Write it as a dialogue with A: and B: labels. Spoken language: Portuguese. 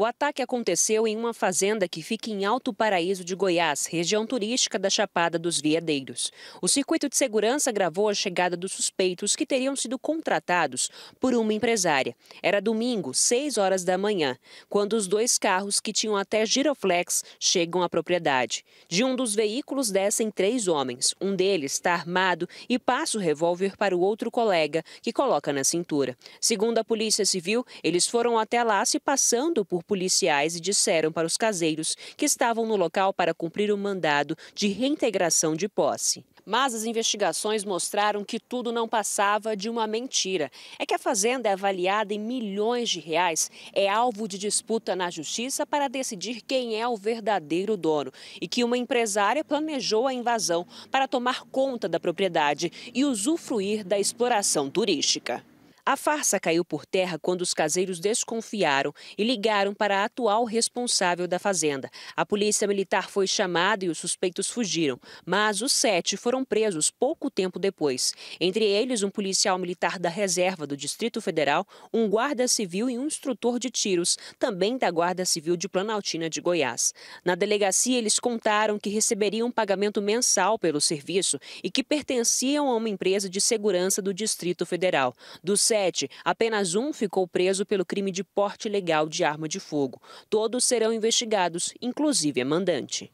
A: O ataque aconteceu em uma fazenda que fica em Alto Paraíso de Goiás, região turística da Chapada dos Veadeiros. O circuito de segurança gravou a chegada dos suspeitos que teriam sido contratados por uma empresária. Era domingo, 6 horas da manhã, quando os dois carros que tinham até giroflex chegam à propriedade. De um dos veículos descem três homens. Um deles está armado e passa o revólver para o outro colega, que coloca na cintura. Segundo a Polícia Civil, eles foram até lá se passando por policiais e disseram para os caseiros que estavam no local para cumprir o um mandado de reintegração de posse. Mas as investigações mostraram que tudo não passava de uma mentira. É que a fazenda é avaliada em milhões de reais, é alvo de disputa na justiça para decidir quem é o verdadeiro dono e que uma empresária planejou a invasão para tomar conta da propriedade e usufruir da exploração turística. A farsa caiu por terra quando os caseiros desconfiaram e ligaram para a atual responsável da fazenda. A polícia militar foi chamada e os suspeitos fugiram, mas os sete foram presos pouco tempo depois. Entre eles, um policial militar da reserva do Distrito Federal, um guarda civil e um instrutor de tiros, também da Guarda Civil de Planaltina de Goiás. Na delegacia, eles contaram que receberiam pagamento mensal pelo serviço e que pertenciam a uma empresa de segurança do Distrito Federal. Dos sete, apenas um ficou preso pelo crime de porte legal de arma de fogo. Todos serão investigados, inclusive a mandante.